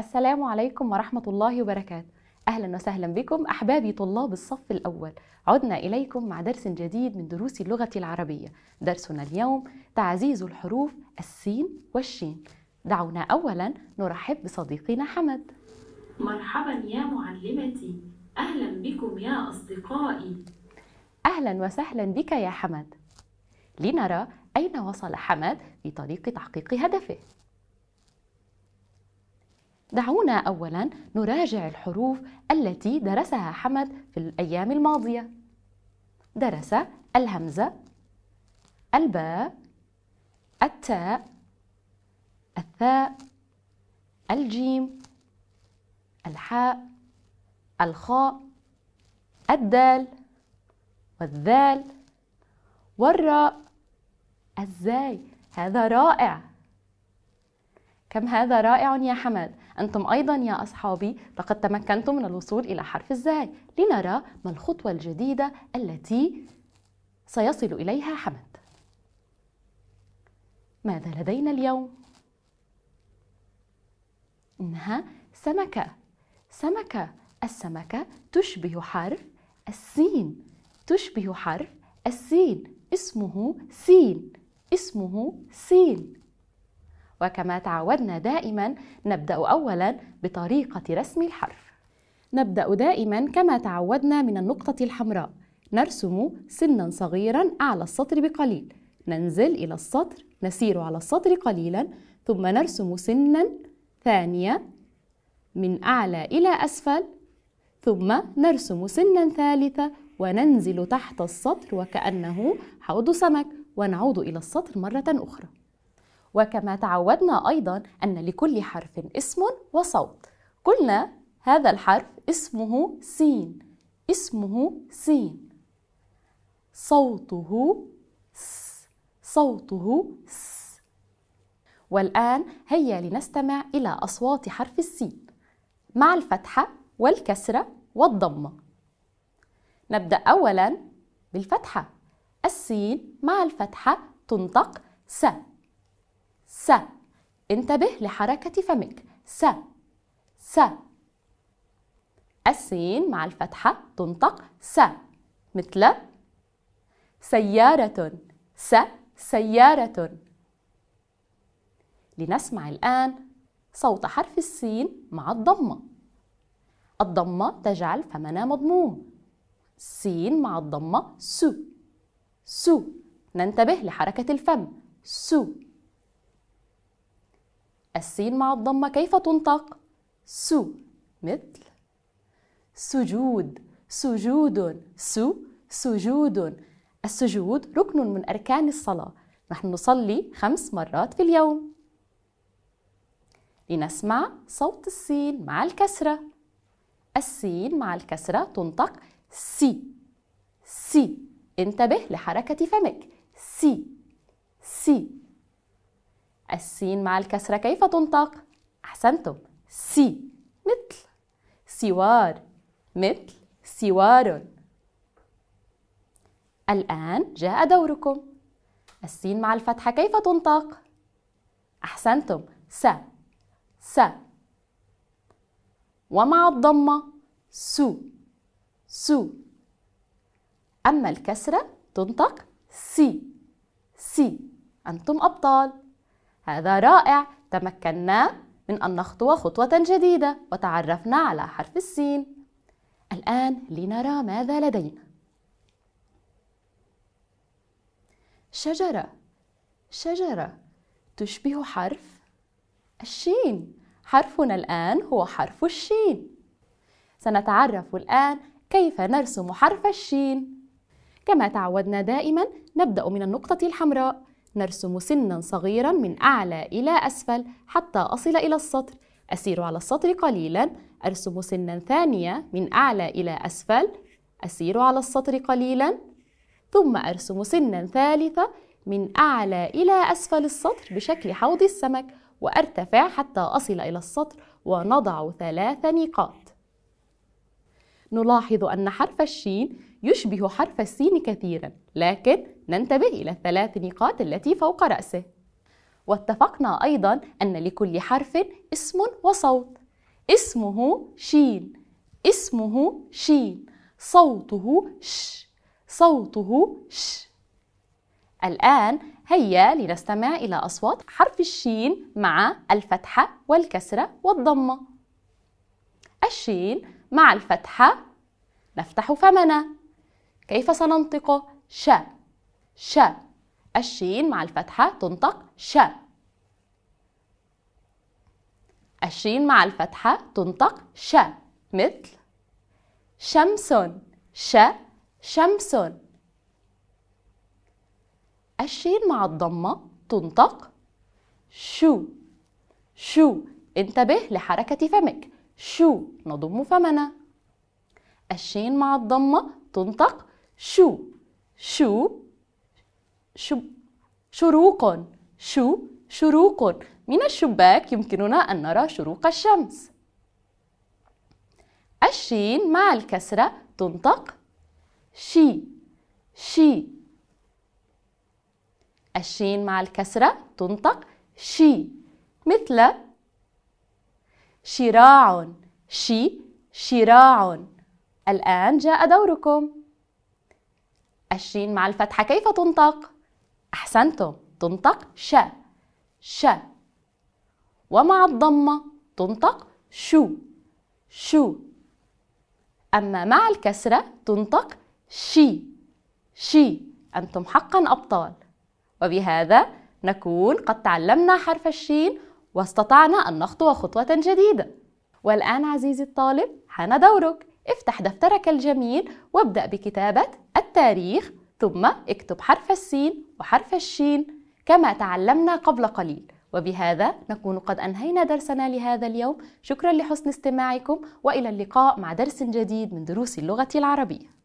السلام عليكم ورحمة الله وبركاته أهلا وسهلا بكم أحبابي طلاب الصف الأول عدنا إليكم مع درس جديد من دروس اللغة العربية درسنا اليوم تعزيز الحروف السين والشين دعونا أولا نرحب بصديقنا حمد مرحبا يا معلمتي أهلا بكم يا أصدقائي أهلا وسهلا بك يا حمد لنرى أين وصل حمد في طريق تحقيق هدفه دعونا أولا نراجع الحروف التي درسها حمد في الأيام الماضية درس الهمزة الباء التاء الثاء الجيم الحاء الخاء الدال والذال والراء الزاي هذا رائع كم هذا رائع يا حماد أنتم أيضا يا أصحابي لقد تمكنتم من الوصول إلى حرف الزاي لنرى ما الخطوة الجديدة التي سيصل إليها حمد ماذا لدينا اليوم؟ إنها سمكة سمكة السمكة تشبه حرف السين تشبه حرف السين اسمه سين اسمه سين وكما تعودنا دائما نبدأ أولا بطريقة رسم الحرف نبدأ دائما كما تعودنا من النقطة الحمراء نرسم سنا صغيرا أعلى السطر بقليل ننزل إلى السطر نسير على السطر قليلا ثم نرسم سنا ثانية من أعلى إلى أسفل ثم نرسم سنا ثالثة وننزل تحت السطر وكأنه حوض سمك ونعود إلى السطر مرة أخرى وكما تعودنا أيضا أن لكل حرف اسم وصوت قلنا هذا الحرف اسمه سين اسمه سين صوته س صوته س والآن هيا لنستمع إلى أصوات حرف السين مع الفتحة والكسرة والضمة نبدأ أولا بالفتحة السين مع الفتحة تنطق س س انتبه لحركة فمك س س السين مع الفتحة تنطق س مثل سيارة س سيارة لنسمع الآن صوت حرف السين مع الضمة الضمة تجعل فمنا مضموم سين مع الضمة سو سو ننتبه لحركة الفم سو السين مع الضمة كيف تنطق؟ سو مثل سجود سجود سو سجود السجود ركن من أركان الصلاة نحن نصلي خمس مرات في اليوم لنسمع صوت السين مع الكسرة السين مع الكسرة تنطق سي سي انتبه لحركة فمك سي سي السين مع الكسرة كيف تنطق؟ أحسنتم سي مثل سوار مثل سوار الآن جاء دوركم السين مع الفتحة كيف تنطق؟ أحسنتم س س ومع الضمة سو سو أما الكسرة تنطق سي سي أنتم أبطال هذا رائع تمكنا من أن نخطو خطوة جديدة وتعرفنا على حرف السين الآن لنرى ماذا لدينا شجرة شجرة تشبه حرف الشين حرفنا الآن هو حرف الشين سنتعرف الآن كيف نرسم حرف الشين كما تعودنا دائما نبدأ من النقطة الحمراء نرسم سنا صغيرا من أعلى إلى أسفل حتى أصل إلى السطر أسير على السطر قليلا أرسم سنا ثانية من أعلى إلى أسفل أسير على السطر قليلا ثم أرسم سنا ثالثة من أعلى إلى أسفل السطر بشكل حوض السمك وأرتفع حتى أصل إلى السطر ونضع ثلاث نقاط نلاحظ أن حرف الشين يشبه حرف السين كثيرا لكن ننتبه إلى الثلاث نقاط التي فوق رأسه واتفقنا أيضا أن لكل حرف اسم وصوت اسمه شين اسمه شين صوته ش صوته ش الآن هيا لنستمع إلى أصوات حرف الشين مع الفتحة والكسرة والضمة الشين مع الفتحة نفتح فمنا كيف سننطق ش ش الشين مع الفتحة تنطق ش الشين مع الفتحة تنطق ش مثل شمس ش شمس الشين مع الضمة تنطق شو شو انتبه لحركة فمك شو نضم فمنا الشين مع الضمة تنطق شو شو شب شروق شو شروق من الشباك يمكننا أن نرى شروق الشمس الشين مع الكسرة تنطق شي شي الشين مع الكسرة تنطق شي مثل شراع شي شراع الآن جاء دوركم الشين مع الفتحة كيف تنطق؟ أحسنتم تنطق ش ش ومع الضمة تنطق شو شو أما مع الكسرة تنطق شي شي أنتم حقا أبطال وبهذا نكون قد تعلمنا حرف الشين واستطعنا أن نخطو خطوة جديدة والآن عزيزي الطالب حان دورك افتح دفترك الجميل وابدأ بكتابة التاريخ ثم اكتب حرف السين وحرف الشين كما تعلمنا قبل قليل وبهذا نكون قد أنهينا درسنا لهذا اليوم شكرا لحسن استماعكم وإلى اللقاء مع درس جديد من دروس اللغة العربية